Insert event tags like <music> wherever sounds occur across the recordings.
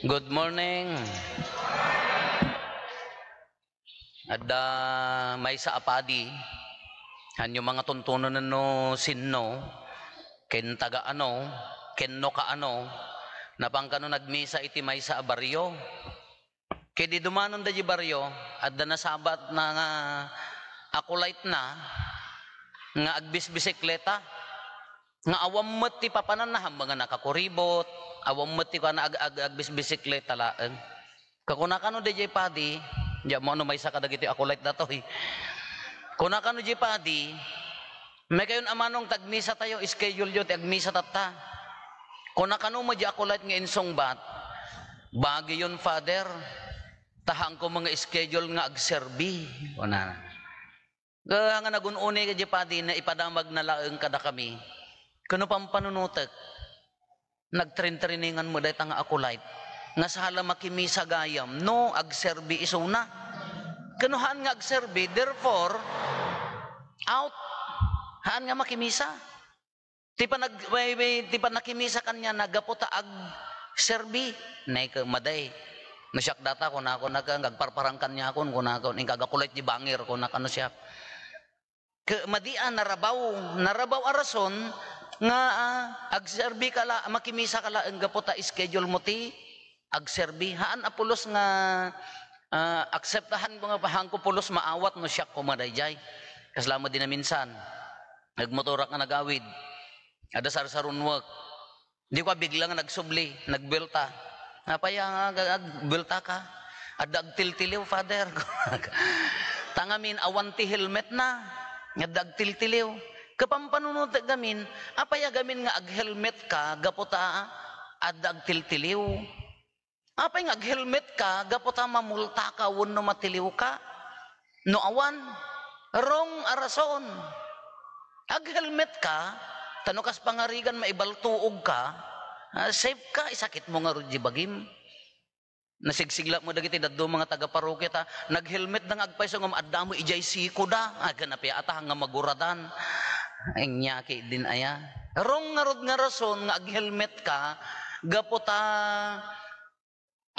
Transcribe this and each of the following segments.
Good morning. At uh, may sa apadi, han yung mga tuntunan no sinno, ken taga ano, ken no ka ano, napangkano nagmisa iti may sa baryo. Kedi dumanon da di baryo, at da nasabat na nga akulait na, nga agbis bisikleta, nga awam met ti papananaham mga nakakuribot, awam met ti kana ag ag agbisbisiklet talaan. Eh. Kakunakano DJ Padi, ya mo ano may saka dagiti ako light eh. datoy. Kunakano DJ Padi, may kayon amanong tagmisa tayo, schedule yo ti agmisa tatta. Kunakano mo di ako light nga insong bat, bagi yun father, tahang ko mga schedule nga agserbi. Kuna na. Nga nagununi ka di Padi na ipadamag na laeng kada kami. Kano pang panunutek, nagtrintriningan mo dahi tanga akulait, nga sala makimisa gayam, no, agserbi iso na. Kanuhan nga agserbi, therefore, out, haan nga makimisa. Ti nag, may, may, ti nakimisa kanya, nagaputa ag serbi, na maday. Nasyak data ko na ako na nagparparang kanya ako, ko na ako, ingkagakulit di bangir ko na kano siya. Madian narabaw, narabaw arason, nga ah, agserbi kala makimisa kala ang gapot ta schedule mo ti agserbi haan apulos ah, nga uh, akseptahan mga pahangko pulos maawat no siya kumadayjay kaslamo din na minsan nagmotorak nga nagawid ada sar sarun work di ko biglang nagsubli nagbelta napaya ah, nga nagbelta ka ada agtiltiliw father <laughs> tangamin awan ti helmet na nga dagtiltiliw Kapampanunod gamin, apay gamin nga ag-helmet ka, gaputa, at agtiltiliw. Apay nga ag-helmet ka, gaputa mamulta ka, wano matiliw ka. No awan, wrong arason. Ag-helmet ka, tanukas pangarigan maibaltuog ka, ah, safe ka, isakit mo nga rudji bagim. Nasigsigla mo dagiti daddo mga taga-parokya ta, naghelmet nang agpaiso nga maadda ijay siko da, aganap ah, ata, nga maguradan. Ang nyaki din aya. Rong nga rod nga rason nga ag-helmet ka, gapota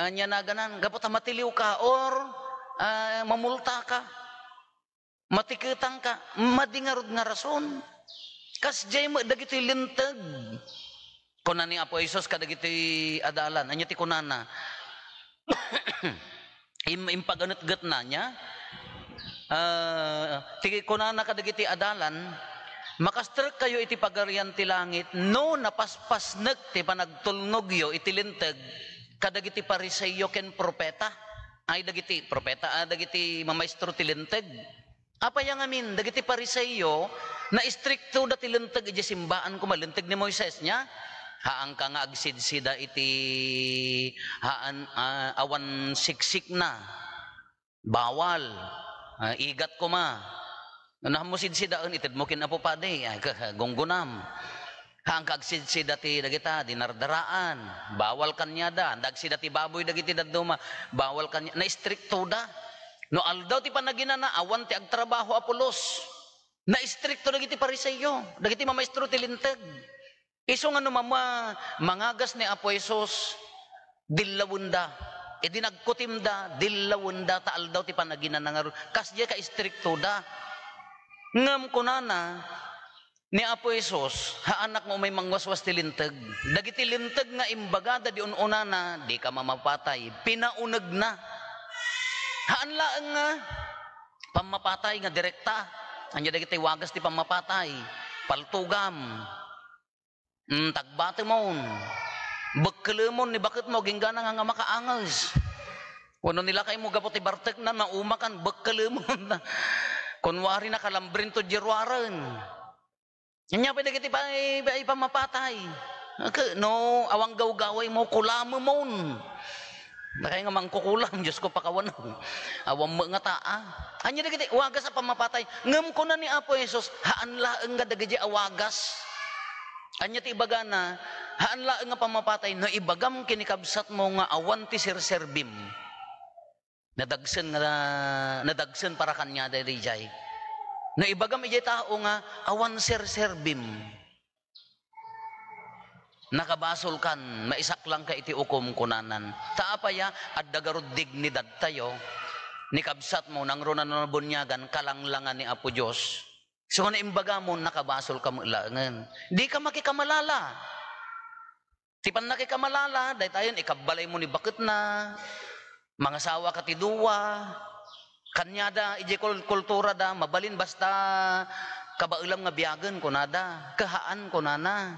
anya ah, na ganan, gapota matiliw ka or uh, mamulta ka. Matikitang ka, madingarod nga rason. Kas jay mo dagiti lintag. Kunan ni Apo Isos kadagiti adalan, anya ti kunana. <coughs> Im impaganat gat na niya. Uh, ah, tigi kunana kadagiti adalan, Makastrek kayo iti pagarian ti langit, no napaspasnek ti panagtulnog yo iti lintag, kadagiti pariseyo ken propeta, ay dagiti propeta, ah, dagiti mamaestro ti lintag. Apayang amin, dagiti pariseyo na istrikto da ti lintag iti simbaan ko malintag ni Moises nya haan ka nga agsidsida iti haan uh, awan siksik na, bawal, uh, igat ko ma, Nahamusidsidaan itid mo kinapupaday, eh. gunggunam. Hang ti dagita, dinardaraan, bawal kanya da, dagsidati baboy dagiti daduma, bawal kanya, na strikto da. No aldaw ti panaginana, awan ti agtrabaho apulos. Na strikto dagiti pariseyo, dagiti mamaestro ti linteg. Iso nga no mama, mangagas ni Apo Isos, dilawunda, e dinagkutim da, dilawunda, taal daw ti panaginana nga Kasya ka strikto da. Ngam ko nana, ni Apo Isos, haanak mo may mangwaswas tilintag. Dagiti lintag nga imbagada di ununa na, di ka mamapatay. Pinaunag na. Haanlaan nga, pamapatay nga direkta. Anya dagiti wagas ti pamapatay. Paltugam. Mm, tagbate mo. Bakkalamon ni bakit mo ginganang nga makaangas. Wano nila kay mo gapot ti bartek na naumakan bakkalamon na. Kunwari na kalambrin to jirwaran. Nya pa dagiti pa ipamapatay. No, awang gawgaway mo kulamo mon. Nakay nga mangkukulam, <laughs> Diyos ko pakawan. Awang mga taa. Anya dagiti, wagas sa pamapatay. Ngam ko na ni Apo Jesus, haan laeng nga dagiti awagas. Anya ti ibaga na, haan laeng nga pamapatay, no ibagam kinikabsat mo nga awan ti sirserbim. Nadagsan nga, nadagsan para kanya dahil jay. Na ibagam mi tao nga, awan ser serbim. Nakabasol kan, maisak lang ka iti ukom kunanan. Taapaya, at dagarod dignidad tayo, nikabsat mo, nang runan na bunyagan, kalanglangan ni Apo Diyos. So, na imbaga mo, nakabasol ka mo, di ka makikamalala. Tipan nakikamalala kikamalala, dahil tayo, ikabalay mo ni bakit na, mga sawa katiduwa, kanyada ije kultura da mabalin basta kabailam nga biyagan ko nada, kahaan ko nana.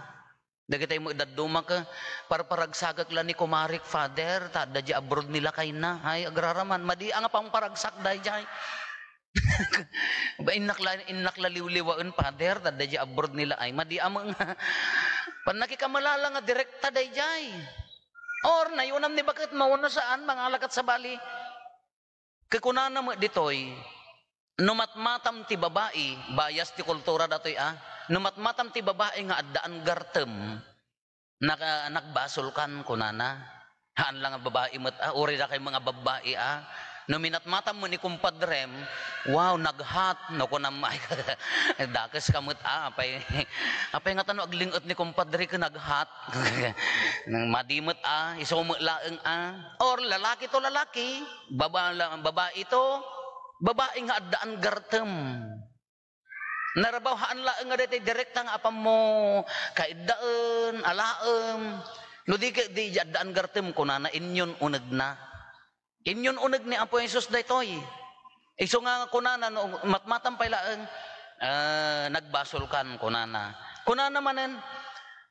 Dagitay mo idaduma ka para paragsagak la ni kumarik father ta dadya abroad nila kay na ay agraraman madi ang pang paragsak dayjay. <laughs> ba innakla inaklaliwliwaan father ta dadya abroad nila ay madi amang <laughs> pan nakamalala nga direkta dayjay. Or nayunam ni bakit mauna saan alakat sa bali. Kakunana mo ditoy, numatmatam ti babae, bayas ti kultura datoy ah, numatmatam ti babae nga addaan gartem, naka, nagbasulkan kunana. Haan lang ang babae mat ah, uri na kay mga babae ah, no minatmatam mo ni kumpadrem, wow, naghat, no ko namay, <laughs> dakas kamot, ah, apay, <laughs> apay nga tanong, aglingot ni kumpadre ka naghat, <laughs> nang madimot, ah, isumulaang, ah, or lalaki to lalaki, baba, babae to, babae nga adaan gartem, Narabawhaan laeng nga dito, direkta nga apam mo, kaidaan, alaam, no di, di adaan gartem, kunana inyon unag na, Inyon unag ni Apo Jesus daytoy. Iso e nga kunana no matmatang pailaan uh, nagbasol kunana. Kunana manen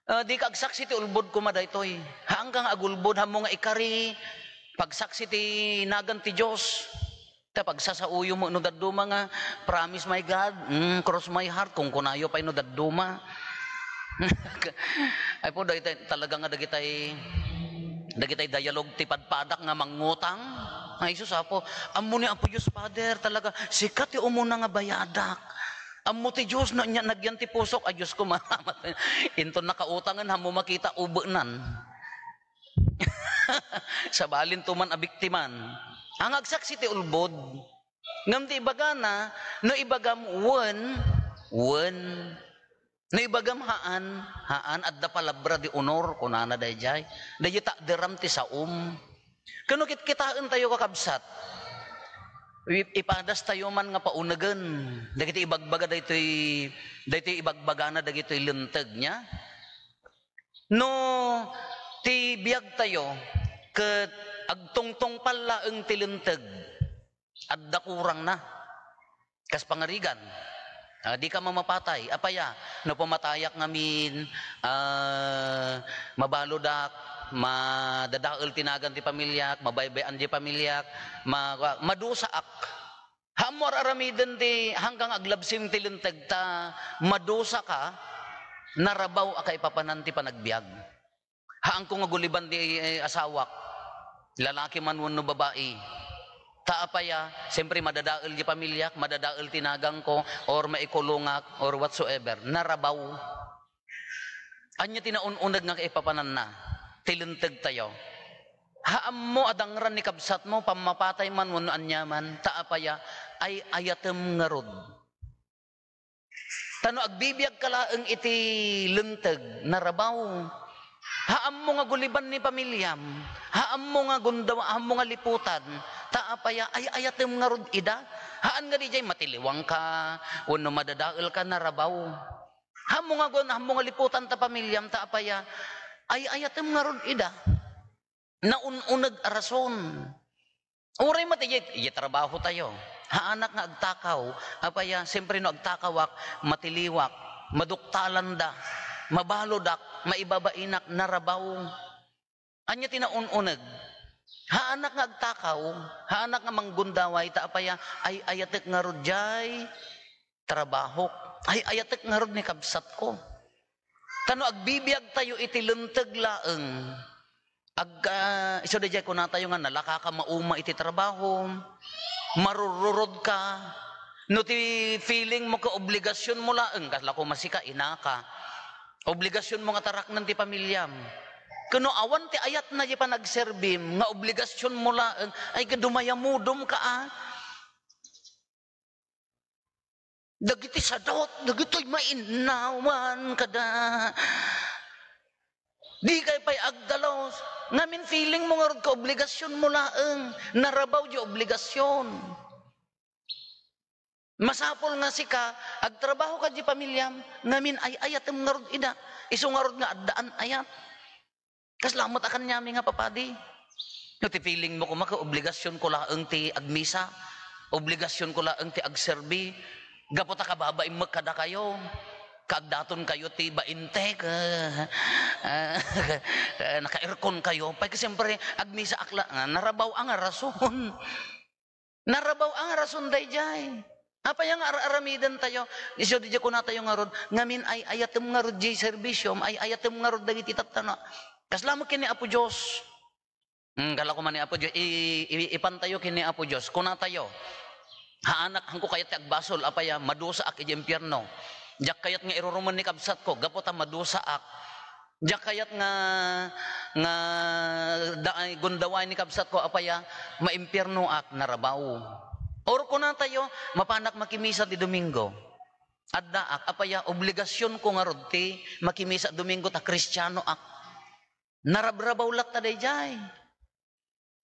uh, di kagsaksi ti ulbod ko madaytoy. Hanggang agulbod hamo nga ikari pagsaksi ti nagan ti Dios. Ta pagsasauyo mo no daduma nga promise my God, mm, cross my heart kung kunayo pa no daduma. <laughs> Ay po dahil talaga nga dagitay Dagitay dialog ti padpadak nga mangutang. Nga Isus apo, ammo ni Apo Dios Father talaga sikat ti umuna nga bayadak. Ammo ti Dios na nya nagyan ti pusok a Dios ko <laughs> maramat. Into nakautangan hammo makita ubenan. <laughs> sa balin tuman a biktiman. Ang agsaksi ti ulbod. Ngam ti ibaga na, no ibagam wen, wen, Naibagam haan, haan at palabra di honor kunana dayjay, dayi takderam ti saum. Kano kitkitaan tayo kakabsat, ipadas tayo man nga paunagan, dagiti ibagbaga daytoy daytoy ibagbaga na dagitoy linteg nya. No ti biag tayo ket agtungtong palla ang tilinteg adda kurang na kas pangarigan. Uh, di ka mamapatay. Apaya, no pumatayak ngamin, uh, ah, mabalodak, madadaol tinagan ti pamilyak, mabaybayan di pamilyak, ma, madusaak. Hamor aramiden ti hanggang aglabsim ti lintag ta, madusa ka, narabaw akay papanan ti panagbiag. Haan kong aguliban ti eh, asawak, lalaki man wano babae, sa apaya, siyempre madadaol di pamilyak, madadaol tinagang ko, or maikulungak, or whatsoever. Narabaw. Anya tinaununag nga kaipapanan na. Tilintag tayo. Haam mo adangran ni kabsat mo, pamapatay man wano anyaman, taapaya, ay ayatem nga rod. Tano agbibiyag kalaang iti lentag, narabaw. Haam mo nga guliban ni pamilyam, haam mo nga gundaw, haam mo nga liputan, taapaya ay ayat ng mga ida haan nga di jay matiliwang ka uno madadael ka narabaw hamo nga gon hamo liputan ta pamilyam taapaya ay ayat ng mga ida na ununag rason uray matijay trabaho tayo haanak nga agtakaw apaya siyempre no agtakawak matiliwak maduktalanda mabalodak maibabainak narabaw anya tinaununag Haanak nga agtakaw, haanak nga manggundaway, taapaya, ay ayatek nga rodyay, trabaho. Ay ayatek nga rod ni kabsat ko. Tano agbibiyag tayo iti luntag laeng. Ag, uh, ah, iso da ko na tayo nga nalaka ka mauma iti trabaho, marururod ka, no ti feeling mo ka obligasyon mo laeng, kasla ko masika, ina ka. Obligasyon mo nga tarak ng ti pamilyam. Kano awan ti ayat na di pa nga obligasyon mo lang, eh, ay kadumayamudom ka ah. Dagiti sadot, dagito'y mainnawan kada. Di kay pa'y agdalaw, ngamin feeling mo nga ka obligasyon mo laeng, eh. narabaw di obligasyon. Masapol nga si ka, agtrabaho ka di pamilyam, ngamin ay ayat nga ida, isungarod nga addaan ayat. Kaslamot akan niya nga papadi. No, ti feeling mo kumaka, obligasyon ko laang ti agmisa, obligasyon ko laang ti agserbi, gapot akababa yung magkada kayo, kagdaton kayo ti bainte, ka, ah, <laughs> naka-aircon kayo, pa'y siyempre, agmisa akla, narabaw ang rason. Narabaw ang rason day jay. Apa yang aramidan tayo, isyo di ko na tayo nga ngamin ay ayatem nga rod jay servisyo, ay ayatem nga dagiti tatana. Kaslamo kini Apo Dios. Mm, kala ko man ni Apo Dios ipantayo kini Apo Dios kuna tayo. Haanak hangko kayat ti agbasol apaya ah, madusa ak ijay impyerno. Jak kayat nga iruruman ni kabsat ko gapot ang madusa ak. Jak kayat nga nga daay gundawa ni kabsat ko apaya ah, maimpyerno ak narabaw. Or kuna tayo mapanak makimisa di Domingo. Adda ak apaya ah, obligasyon ko nga ti makimisa Domingo ta Kristiyano ak Narabrabaw lak taday jay.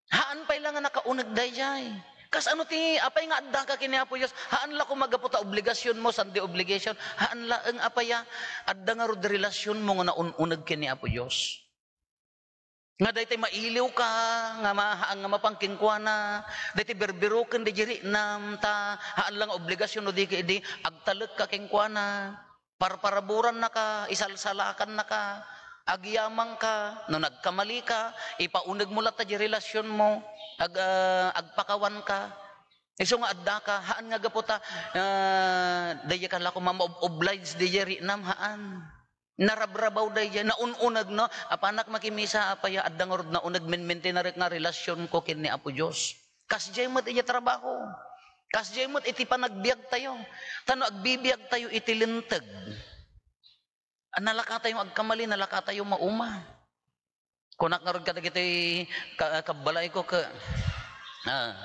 Haan pa'y lang nga nakaunag day jay. Kas ano ti, apay nga adda ka Apo Diyos, haan la kung magaputa obligasyon mo, sandi obligation, haan la ang apaya, adda nga rod relasyon mo nga naununag Apo Diyos. Nga daytay mailiw ka, nga mahaang nga mapangkingkwa na, daytay berbiro kan di jiri nam ta, haan lang obligasyon no di ka idi, agtalag ka kingkwa na, parparaburan na ka, isalsalakan na ka, agyamang ka, no nagkamali ka, ipaunag mo lata relasyon mo, ag, uh, agpakawan ka. Iso nga adda ka, haan nga gaputa, uh, ah, daya ka lako mama-oblige daya ri nam haan. Narabrabaw daya, naununag no, apanak makimisa apaya adda nga na unag minminti na rin nga relasyon ko kin ni Apo Diyos. Kasjay mo't iya trabaho. Kasjay mo't iti panagbiag tayo. Tano agbibiyag tayo iti lintag nalaka tayo agkamali, nalaka tayo mauma. Kunak nga kada kita eh, kabalay ko ka ah,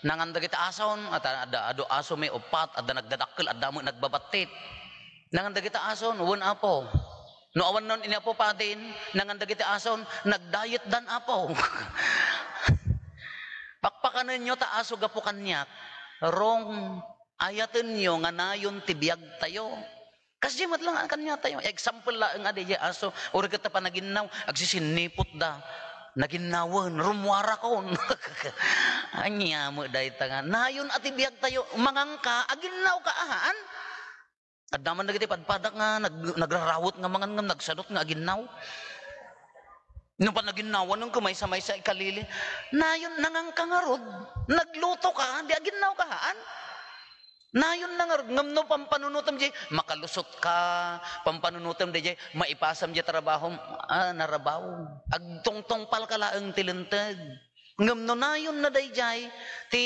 nanganda kita asaon at ada ado aso may upat ada nagdadakkel ada mo nagbabatit. Nanganda kita asaon won apo. No awan non ini apo pa din nanganda kita asaon nagdayet dan apo. <laughs> Pakpakanan nyo ta aso gapukan niya. rong ayaten nyo nga nayon tibiyag tayo. Kasi mat lang ang kanya tayo. Example lang ang adya aso. Uri kita pa naginaw. Agsisinipot da. Naginawan. Rumwara ko. Anya <laughs> mo dahi tanga. Nayon at ibiyag tayo. Mangangka. Aginaw ka ahaan. At naman nagitipadpadak nga. Nag, nagrarawot nga mga nga. Nagsadot nga aginaw. Nung pa naginawan ng kumay sa may sa ikalili. Nayon nangangka nga rod. Nagluto ka. Di aginaw ka haan. Nayon na nga, ngamno pampanunutam jay, makalusot ka, pampanunutam jay, maipasam jay trabaho, ah, narabaw. Agtong-tong palkalaang tilintag. Ngamno nayon na dayjay, ti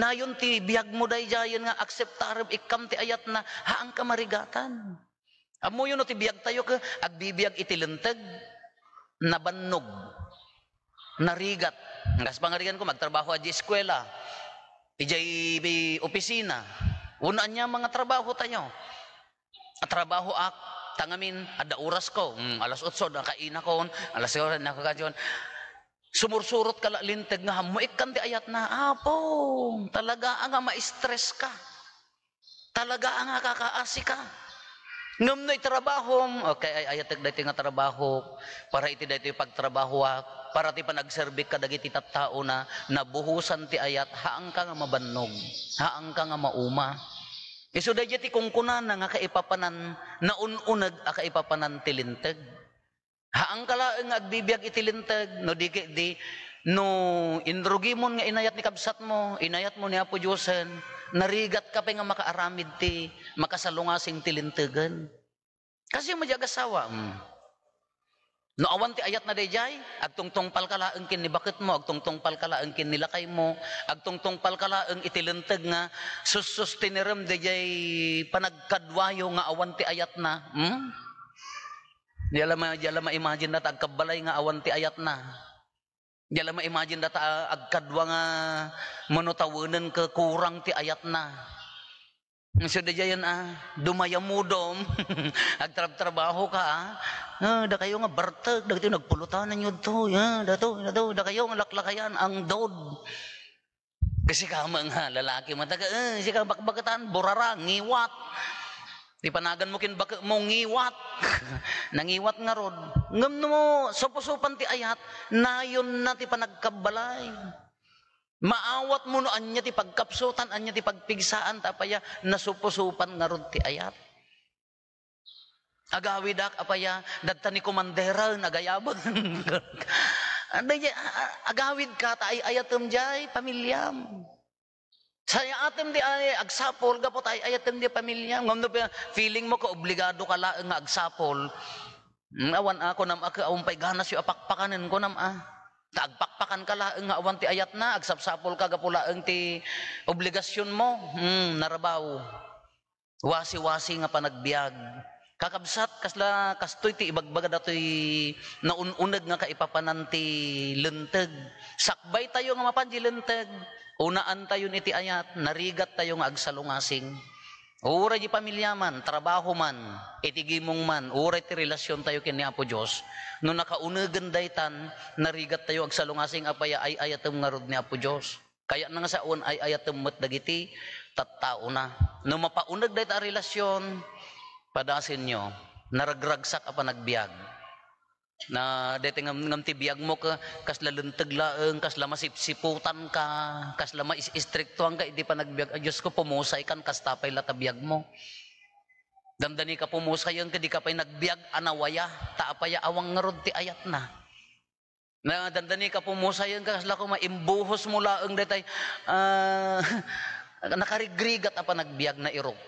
nayon ti biyag mo dayjayan nga, akseptarab ikam ti ayat na, haang ka marigatan. Amo yun no, ti biyag tayo ka, agbibiyag itilintag, nabannog, narigat. Ngas pangarigan ko, magtrabaho at eskwela, ijay opisina, Unaan niya mga trabaho tayo. At trabaho ak, tangamin, ada oras ko. Mm, alas 8, nakain ako. Alas 8, nakakadyon. Sumursurot ka linteg nga hamuik kan di ayat na, Apo, talaga nga ma-stress ka. Talaga nga kakaasi ka. Ngam na'y trabaho, okay, oh, ay ayatag dati nga trabaho, para iti dati pagtrabaho, ah, para ti panagserbi ka dagiti tattao na nabuhusan ti ayat, haang ka nga mabannog, haang ka nga mauma. Isu e so, dahil ti kungkunan nga kaipapanan, naununag a kaipapanan tilintag. Haang ka lang agbibiyag itilintag, no di, di no indrugimon nga inayat ni kabsat mo, inayat mo ni Apo Diyosen, narigat ka pa nga makaaramid ti makasalungasing tilintegan. Kasi mo asawa. Mm. No awan ti ayat na dayjay, agtungtong palkala ang kin ni bakit mo, agtungtong palkala ang kin nilakay mo, agtungtong palkala ang itilenteg nga sussus tinirem dayjay panagkadwayo nga awan ti ayat na. Hmm? Di ma, di ma imagine na tagkabalay nga awan ti ayat na. Diyala ma-imagine data agkadwa nga manutawanan ka kurang ti ayat na. So da dyan ah, dumayamudom, <laughs> agtrab-trabaho ka ah, ah da kayo nga bartag, da kayo nagpulutanan yun to, ah, da to, da to, da kayo nga laklakayan, ang dod. Kasi ka mga lalaki mataga, eh, ah, si ka bakbakatan, burara, ngiwat. Di panagan mo kin mo ngiwat. <laughs> Nangiwat nga rod. Ngam mo soposopan ti ayat nayon na ti panagkabalay. Maawat mo no anya ti pagkapsutan, anya ti pagpigsaan tapaya nasuposupan nga rod ti ayat. Agawidak apaya datta ni komanderal nagayaban. <laughs> Agawid ka ta ay ayatom jay pamilyam. Saya atem di ay agsapol gapot ay ayatem di pamilya ngam no feeling mo ka obligado ka laeng nga agsapol. Hmm, awan ako nam ako umpay ganas yo apakpakanen ko nam ah. Taagpakpakan ka laeng nga awan ti ayat na agsapsapol ka gapulaeng ti obligasyon mo. Hmm, narabaw. Wasi-wasi nga panagbiag. Kakabsat kasla kastoy ti ibagbaga datoy naununag nga kaipapanan ti lenteg. Sakbay tayo nga mapanji lenteg. Unaan tayo iti ayat, narigat tayo nga agsalungasing. Ura di pamilya man, trabaho man, iti gimong man, ura iti relasyon tayo kini Apo Diyos. No nakaunagan daytan, narigat tayo agsalungasing apaya ay ayatem nga rod ni Apo Diyos. Kaya na nga sa un ay ayatem met dagiti, tattao na. No mapaunag dayta relasyon, padasin nyo, naragragsak apa nagbiag na dete ng ngam tibiyag mo ka kasla luntag laeng kasla masipsiputan ka kasla maistriktuhan ka hindi pa nagbiag Diyos ko pumusay kan kastapay latabiyag mo damdani ka pumusay ang kadi ka pay nagbiag anawaya taapaya awang ngarod ti ayat na na damdani ka pumusay ang kasla ko maimbuhos mo laeng detay uh, ah, <laughs> nakarigrigat apa nagbiag na irot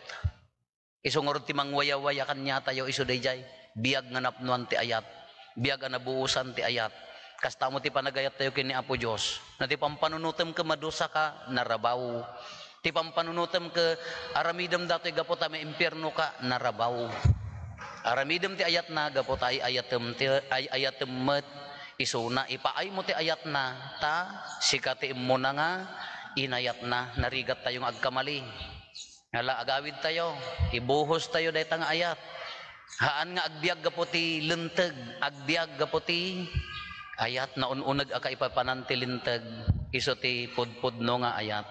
iso ti mangwaya-waya kan nyata yo iso dayjay biag nganap nuan ti ayat biyaga buusan ti ayat. Kasta mo ti panagayat tayo kini Apo Diyos. Na ti pampanunutem ka madusa ka, narabaw. Ti pampanunutem ka, aramidam dato'y gapota may impyerno ka, narabaw. Aramidam ti ayat na, gapota ay ayatem, ti, ay ayatem mat, isuna, ipaay mo ti ayat na, ta, sikatiin mo na nga, inayat na, narigat tayong agkamali. Nala, agawid tayo, ibuhos tayo dahi tang ayat. Haan nga agbyag gaputi lintag, agbyag gaputi ayat na ununag akay papananti lintag, iso ti pudpudno nga ayat.